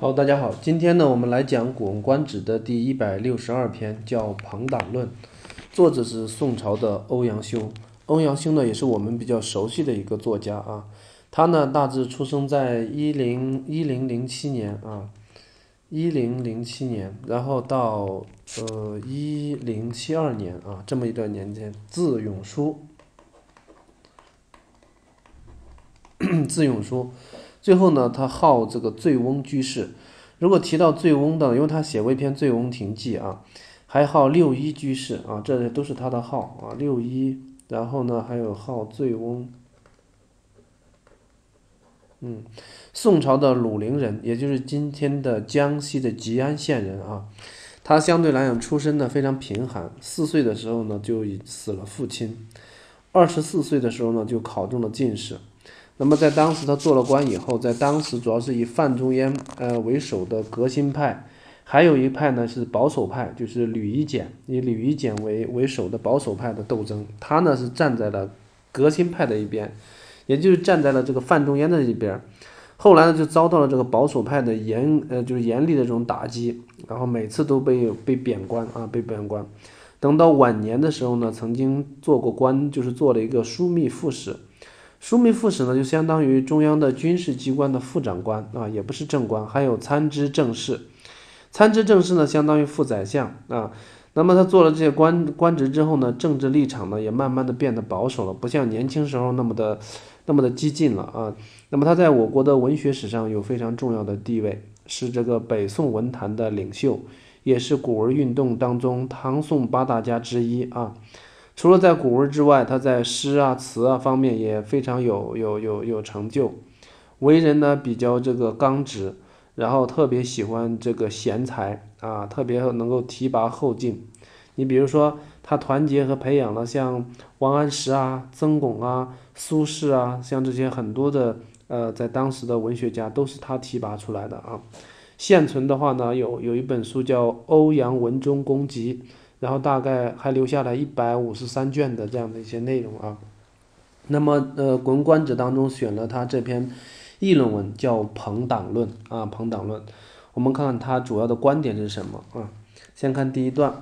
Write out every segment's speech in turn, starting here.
好，大家好，今天呢，我们来讲《古文观止》的第一百六十二篇，叫《朋党论》，作者是宋朝的欧阳修。欧阳修呢，也是我们比较熟悉的一个作家啊。他呢，大致出生在一零一零零七年啊，一零零七年，然后到呃一零七二年啊这么一段年间，字永叔，字永叔。最后呢，他号这个醉翁居士。如果提到醉翁的，因为他写过一篇《醉翁亭记》啊，还号六一居士啊，这些都是他的号啊。六一，然后呢，还有号醉翁。嗯，宋朝的鲁陵人，也就是今天的江西的吉安县人啊。他相对来讲出身呢非常贫寒，四岁的时候呢就已死了父亲，二十四岁的时候呢就考中了进士。那么在当时，他做了官以后，在当时主要是以范仲淹呃为首的革新派，还有一派呢是保守派，就是吕夷简以吕夷简为为首的保守派的斗争，他呢是站在了革新派的一边，也就是站在了这个范仲淹的一边。后来呢就遭到了这个保守派的严呃就是严厉的这种打击，然后每次都被被贬官啊被贬官。等到晚年的时候呢，曾经做过官，就是做了一个枢密副使。枢密副使呢，就相当于中央的军事机关的副长官啊，也不是正官。还有参知政事，参知政事呢，相当于副宰相啊。那么他做了这些官官职之后呢，政治立场呢，也慢慢的变得保守了，不像年轻时候那么的那么的激进了啊。那么他在我国的文学史上有非常重要的地位，是这个北宋文坛的领袖，也是古文运动当中唐宋八大家之一啊。除了在古文之外，他在诗啊、词啊方面也非常有有有有成就。为人呢比较这个刚直，然后特别喜欢这个贤才啊，特别能够提拔后进。你比如说，他团结和培养了像王安石啊、曾巩啊、苏轼啊，像这些很多的呃，在当时的文学家都是他提拔出来的啊。现存的话呢，有有一本书叫《欧阳文忠公集》。然后大概还留下来一百五十三卷的这样的一些内容啊。那么呃，《古文观止》当中选了他这篇议论文，叫《朋党论》啊，《朋党论》。我们看看他主要的观点是什么啊？先看第一段：“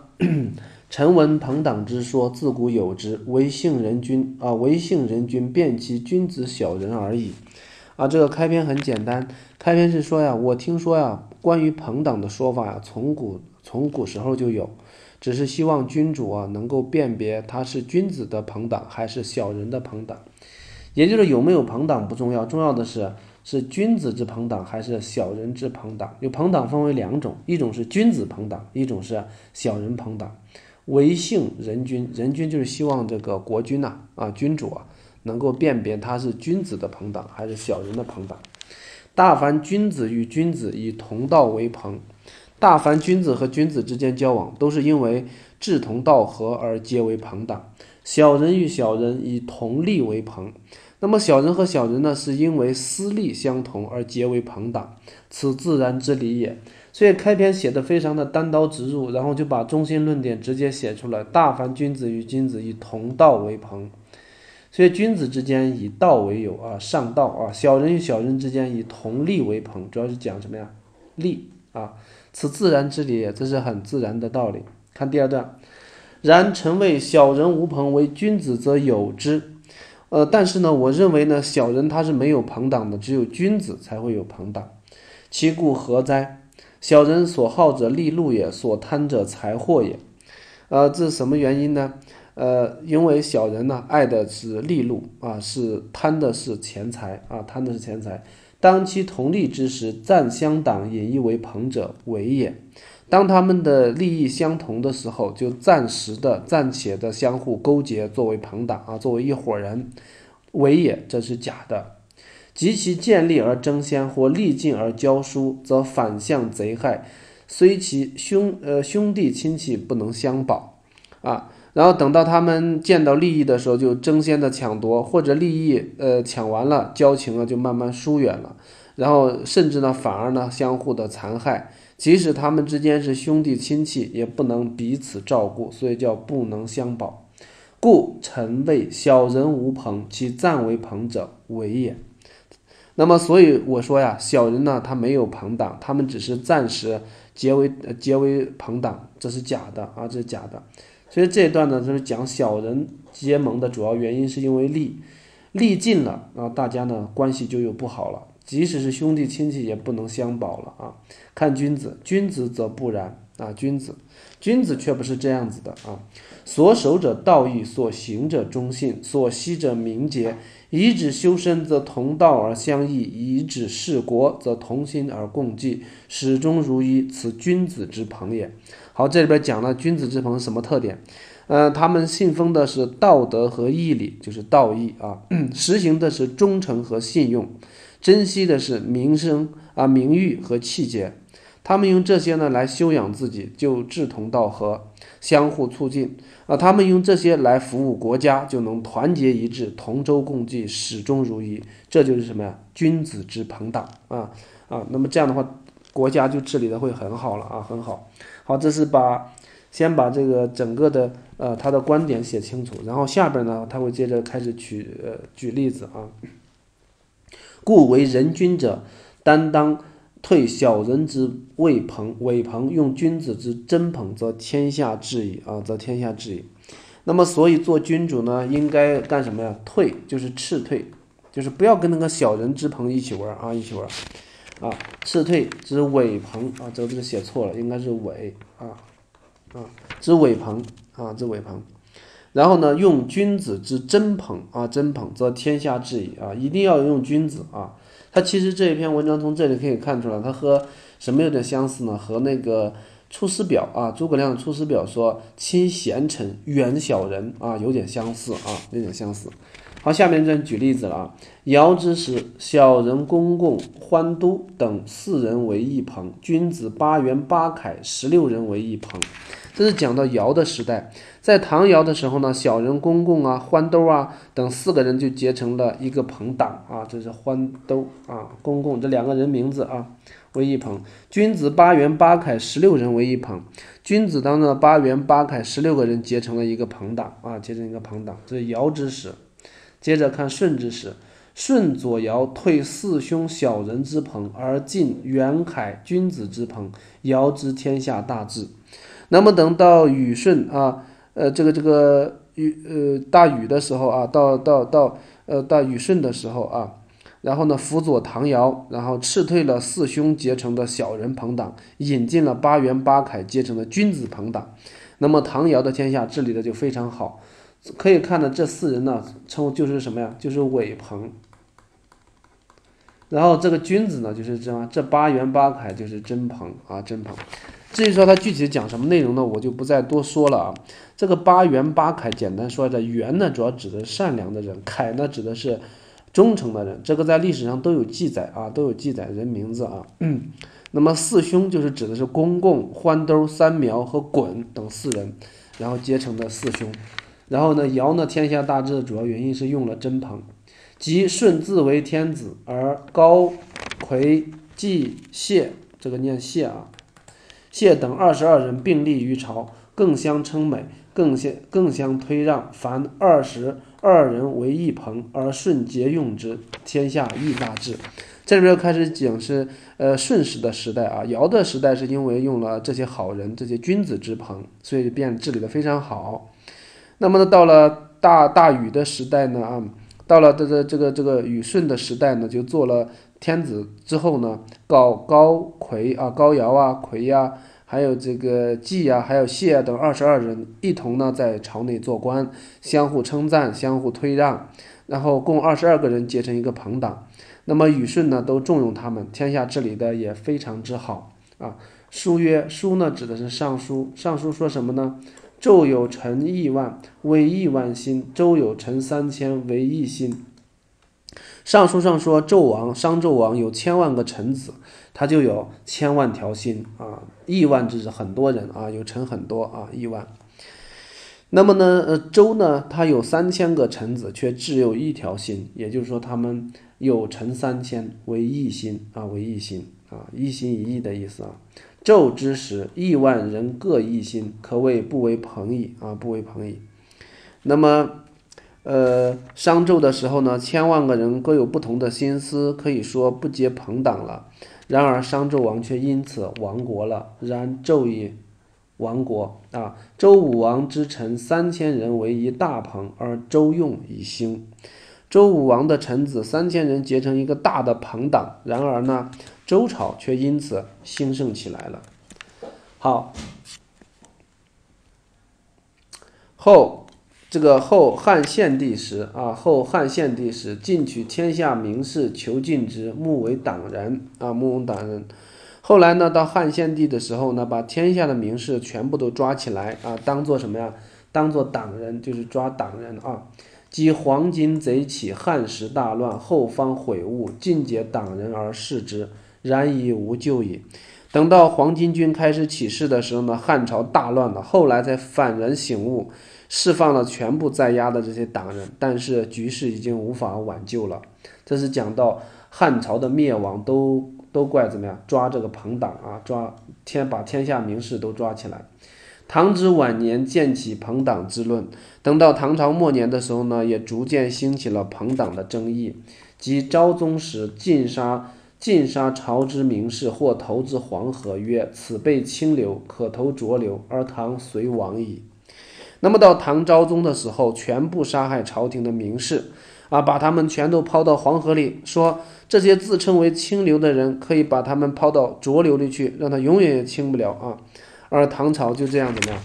臣 闻朋党之说，自古有之，唯信人君啊，唯信人君辨其君子小人而已。”啊，这个开篇很简单，开篇是说呀，我听说呀，关于朋党的说法呀，从古从古时候就有。只是希望君主啊能够辨别他是君子的朋党还是小人的朋党，也就是有没有朋党不重要，重要的是是君子之朋党还是小人之朋党。有朋党分为两种，一种是君子朋党，一种是小人朋党。唯幸人君，人君就是希望这个国君呐啊君主啊能够辨别他是君子的朋党还是小人的朋党。大凡君子与君子以同道为朋。大凡君子和君子之间交往，都是因为志同道合而结为朋党；小人与小人以同利为朋。那么小人和小人呢，是因为私利相同而结为朋党，此自然之理也。所以开篇写的非常的单刀直入，然后就把中心论点直接写出来：大凡君子与君子以同道为朋，所以君子之间以道为友啊，上道啊；小人与小人之间以同利为朋，主要是讲什么呀？利啊。此自然之理，这是很自然的道理。看第二段，然臣谓小人无朋，为君子则有之。呃，但是呢，我认为呢，小人他是没有朋党的，只有君子才会有朋党。其故何哉？小人所好者利禄也，所贪者财货也。呃，这是什么原因呢？呃，因为小人呢，爱的是利禄啊，是贪的是钱财啊，贪的是钱财。当其同利之时，暂相党，也亦为朋者，为也。当他们的利益相同的时候，就暂时的、暂且的相互勾结，作为朋党啊，作为一伙人，为也，这是假的。及其见利而争先，或利尽而交疏，则反向贼害，虽其兄呃兄弟亲戚不能相保，啊。然后等到他们见到利益的时候，就争先的抢夺，或者利益呃抢完了，交情啊就慢慢疏远了，然后甚至呢反而呢相互的残害，即使他们之间是兄弟亲戚，也不能彼此照顾，所以叫不能相保。故臣谓小人无朋，其暂为朋者，为也。那么所以我说呀，小人呢他没有朋党，他们只是暂时结为结为朋党，这是假的啊，这是假的。所以这一段呢，就是讲小人结盟的主要原因是因为利，利尽了，然后大家呢关系就又不好了，即使是兄弟亲戚也不能相保了啊。看君子，君子则不然啊，君子，君子却不是这样子的啊。所守者道义，所行者忠信，所惜者名节。以指修身，则同道而相异；以指事国，则同心而共济。始终如一，此君子之朋也。好，这里边讲了君子之朋什么特点？呃，他们信奉的是道德和义理，就是道义啊，实行的是忠诚和信用，珍惜的是名声啊、名誉和气节。他们用这些呢来修养自己，就志同道合，相互促进。啊，他们用这些来服务国家，就能团结一致，同舟共济，始终如一。这就是什么呀？君子之朋党啊啊。那么这样的话，国家就治理的会很好了啊，很好。好，这是把先把这个整个的呃他的观点写清楚，然后下边呢他会接着开始举呃举例子啊。故为人君者，担当退小人之位朋伪朋，用君子之真朋，则天下治矣啊，则天下治矣。那么所以做君主呢，应该干什么呀？退就是斥退，就是不要跟那个小人之朋一起玩啊，一起玩。啊，赤退之伪鹏，啊，这个字写错了，应该是伪啊啊，之伪鹏，啊，之伪鹏。然后呢，用君子之真朋啊，真朋则天下治矣啊，一定要用君子啊。他其实这一篇文章从这里可以看出来，他和什么有点相似呢？和那个《出师表》啊，诸葛亮《出师表》说亲贤臣，远小人啊，有点相似啊，有点相似。好，下面再举例子了啊。尧之时，小人公公、欢都等四人为一朋；君子八元八凯十六人为一朋。这是讲到尧的时代，在唐尧的时候呢，小人公公啊、欢都啊等四个人就结成了一个朋党啊。这是欢都啊、公公这两个人名字啊为一朋；君子八元八凯十六人为一朋。君子当中的八元八凯十六个人结成了一个朋党啊，结成一个朋党。这是尧之时。接着看舜之时，舜左尧退四兄小人之朋，而进元凯君子之朋，尧知天下大治。那么等到禹舜啊，呃，这个这个禹呃大禹的时候啊，到到到呃大禹舜的时候啊，然后呢辅佐唐尧，然后斥退了四兄结成的小人朋党，引进了八元八凯结成的君子朋党，那么唐尧的天下治理的就非常好。可以看到，这四人呢，称就是什么呀？就是伪朋。然后这个君子呢，就是什么？这八元八凯就是真朋啊，真朋。至于说他具体讲什么内容呢，我就不再多说了啊。这个八元八凯，简单说一下，元呢主要指的是善良的人，凯呢指的是忠诚的人，这个在历史上都有记载啊，都有记载人名字啊。那么四兄就是指的是公共、欢兜、三苗和滚等四人，然后结成的四兄。然后呢，尧呢天下大治的主要原因是用了真朋，即舜自为天子，而高、魁、季、谢这个念谢啊，谢等二十二人并立于朝，更相称美，更相更相推让，凡二十二人为一朋，而舜皆用之，天下亦大治。这里边开始讲是呃舜时的时代啊，尧的时代是因为用了这些好人，这些君子之朋，所以便治理的非常好。那么呢，到了大大禹的时代呢，啊，到了这个这个这个禹舜的时代呢，就做了天子之后呢，高高魁啊，高尧啊，魁呀，还有这个季呀，还有谢啊等二十二人一同呢在朝内做官，相互称赞，相互推让，然后共二十二个人结成一个朋党。那么禹舜呢都重用他们，天下治理的也非常之好啊。书曰：“书呢指的是尚书，尚书说什么呢？”纣有臣亿万，为亿万心；周有臣三千，为一心。尚书上说，纣王、商纣王有千万个臣子，他就有千万条心啊！亿万就是很多人啊，有臣很多啊，亿万。那么呢，呃，周呢，他有三千个臣子，却只有一条心，也就是说，他们有臣三千，为一心啊，为一心啊，一心一意的意思啊。纣之时，亿万人各异心，可谓不为朋矣啊，不为朋矣。那么，呃，商纣的时候呢，千万个人各有不同的心思，可以说不结朋党了。然而商纣王却因此亡国了。然纣以亡国啊。周武王之臣三千人为一大朋，而周用以兴。周武王的臣子三千人结成一个大的朋党，然而呢？周朝却因此兴盛起来了。好，后这个后汉献帝时啊，后汉献帝时，进取天下名士，求进之，目为党人啊，目为党人。后来呢，到汉献帝的时候呢，把天下的名士全部都抓起来啊，当做什么呀？当做党人，就是抓党人啊。即黄巾贼起，汉时大乱，后方悔悟，尽解党人而释之。然已无救矣。等到黄巾军开始起事的时候呢，汉朝大乱了。后来才幡然醒悟，释放了全部在押的这些党人，但是局势已经无法挽救了。这是讲到汉朝的灭亡，都都怪怎么样？抓这个朋党啊，抓天把天下名士都抓起来。唐之晚年建起朋党之论，等到唐朝末年的时候呢，也逐渐兴起了朋党的争议。即昭宗时，尽杀。尽杀朝之名士，或投之黄河，曰：“此辈清流，可投浊流。”而唐遂亡矣。那么到唐昭宗的时候，全部杀害朝廷的名士，啊，把他们全都抛到黄河里，说这些自称为清流的人，可以把他们抛到浊流里去，让他永远也清不了啊。而唐朝就这样怎么样？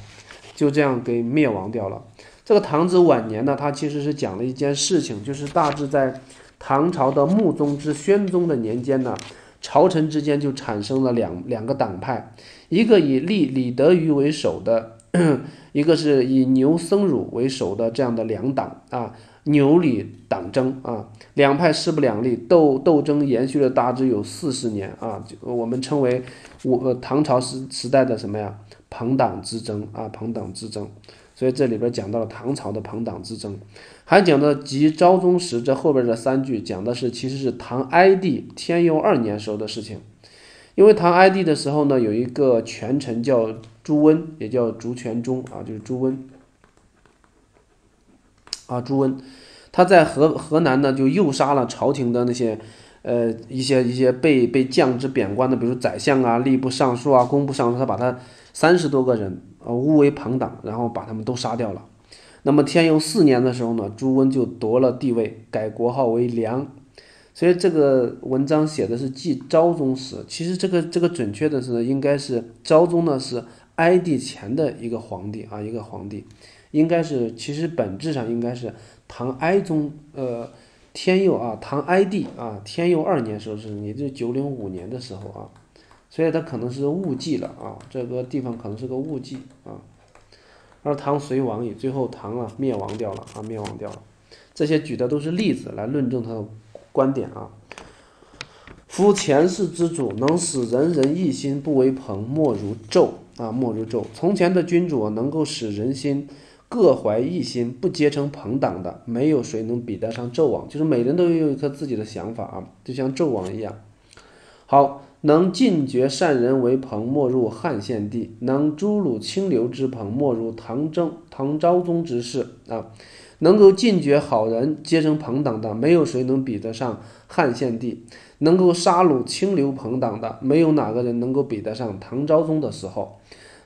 就这样给灭亡掉了。这个唐之晚年呢，他其实是讲了一件事情，就是大致在。唐朝的穆宗之宣宗的年间呢，朝臣之间就产生了两两个党派，一个以李李德裕为首的，一个是以牛僧孺为首的这样的两党啊，牛李党争啊，两派势不两立，斗斗争延续了大致有四十年啊，就我们称为我唐朝时时代的什么呀，朋党之争啊，朋党之争。所以这里边讲到了唐朝的朋党之争，还讲到及昭宗时，这后边这三句讲的是其实是唐哀帝天佑二年时候的事情。因为唐哀帝的时候呢，有一个权臣叫朱温，也叫朱全忠啊，就是朱温啊，朱温，他在河河南呢就诱杀了朝廷的那些，呃，一些一些被被降职贬官的，比如宰相啊、吏部尚书啊、工部尚书，他把他三十多个人。呃，乌为朋党，然后把他们都杀掉了。那么天佑四年的时候呢，朱温就夺了帝位，改国号为梁。所以这个文章写的是继昭宗时，其实这个这个准确的是应该是昭宗呢是哀帝前的一个皇帝啊，一个皇帝，应该是其实本质上应该是唐哀宗，呃，天佑啊，唐哀帝啊，天佑二年时候是，你这九零五年的时候啊。所以他可能是误记了啊，这个地方可能是个误记啊。而唐隋亡矣，最后唐啊灭亡掉了啊，灭亡掉了。这些举的都是例子来论证他的观点啊。夫前世之主能使人人一心不为朋，莫如纣啊，莫如纣。从前的君主能够使人心各怀异心，不结成朋党的，没有谁能比得上纣王，就是每人都有一颗自己的想法啊，就像纣王一样。好。能尽绝善人为朋，莫入汉献帝；能诛戮清流之朋，莫如唐征、唐昭宗之事。啊。能够尽绝好人结成朋党的，没有谁能比得上汉献帝；能够杀戮清流朋党的，没有哪个人能够比得上唐昭宗的时候。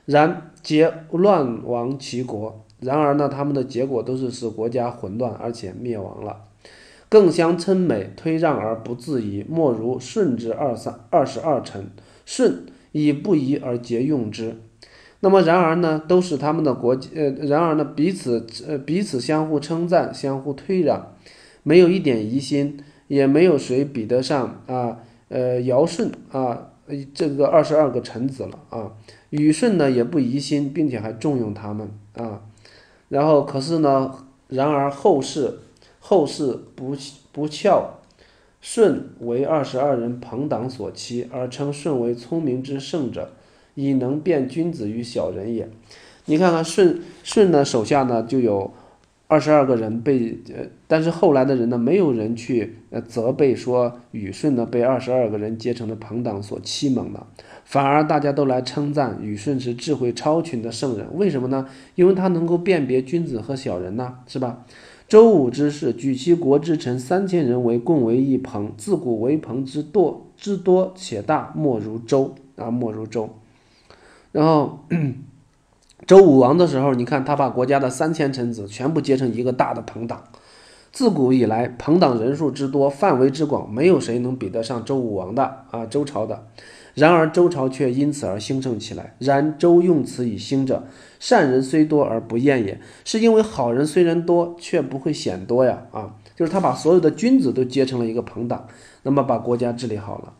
然皆乱亡其国，然而呢，他们的结果都是使国家混乱而且灭亡了。更相称美，推让而不自疑，莫如舜之二三二十二臣。舜以不疑而节用之。那么然而呢，都是他们的国，呃，然而呢彼此呃彼此相互称赞，相互推让，没有一点疑心，也没有谁比得上啊，呃尧舜啊，这个二十二个臣子了啊。禹舜呢也不疑心，并且还重用他们啊。然后可是呢，然而后世。后世不不翘舜为二十二人朋党所欺，而称舜为聪明之圣者，以能辨君子与小人也。你看看舜舜呢手下呢就有二十二个人被呃，但是后来的人呢，没有人去呃责备说禹舜呢被二十二个人结成的朋党所欺蒙了，反而大家都来称赞禹舜是智慧超群的圣人，为什么呢？因为他能够辨别君子和小人呢，是吧？周武之事，举其国之臣三千人为共为一朋。自古为朋之多之多且大，莫如周啊，莫如周。然后，周武王的时候，你看他把国家的三千臣子全部结成一个大的朋党。自古以来，朋党人数之多、范围之广，没有谁能比得上周武王的啊，周朝的。然而周朝却因此而兴盛起来。然周用此以兴者，善人虽多而不厌也，是因为好人虽然多，却不会显多呀。啊，就是他把所有的君子都结成了一个朋党，那么把国家治理好了。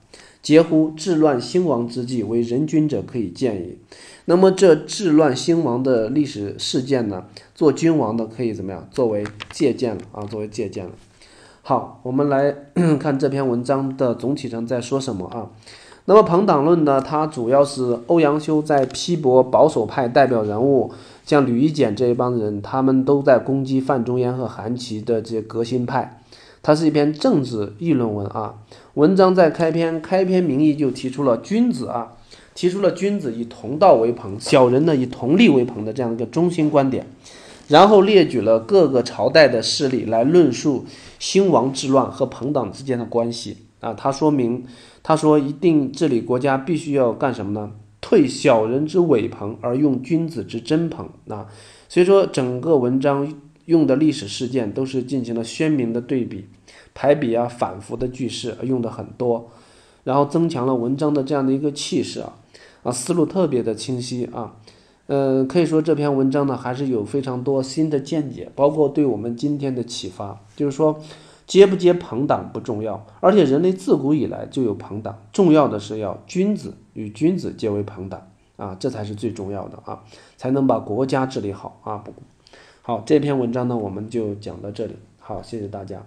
嗟乎，治乱兴亡之际，为人君者可以见矣。那么这治乱兴亡的历史事件呢，做君王的可以怎么样？作为借鉴了啊，作为借鉴了。好，我们来 看这篇文章的总体上在说什么啊？那么《朋党论》呢？它主要是欧阳修在批驳保守派代表人物，像吕夷简这一帮人，他们都在攻击范仲淹和韩琦的这些革新派。它是一篇政治议论文啊。文章在开篇，开篇名义就提出了“君子啊，提出了君子以同道为朋，小人呢以同利为朋”的这样一个中心观点，然后列举了各个朝代的事例来论述兴亡治乱和朋党之间的关系。啊，他说明，他说一定治理国家必须要干什么呢？退小人之伪朋，而用君子之真朋。啊，所以说，整个文章用的历史事件都是进行了鲜明的对比、排比啊、反复的句式用的很多，然后增强了文章的这样的一个气势啊，啊，思路特别的清晰啊。嗯，可以说这篇文章呢，还是有非常多新的见解，包括对我们今天的启发，就是说。结不结朋党不重要，而且人类自古以来就有朋党。重要的是要君子与君子结为朋党啊，这才是最重要的啊，才能把国家治理好啊。不，好这篇文章呢，我们就讲到这里。好，谢谢大家。